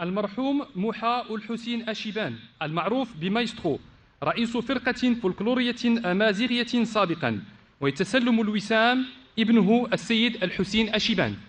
المرحوم محا الحسين أشيبان المعروف بمايسترو رئيس فرقة فولكلورية أمازيغية سابقا ويتسلم الوسام ابنه السيد الحسين أشيبان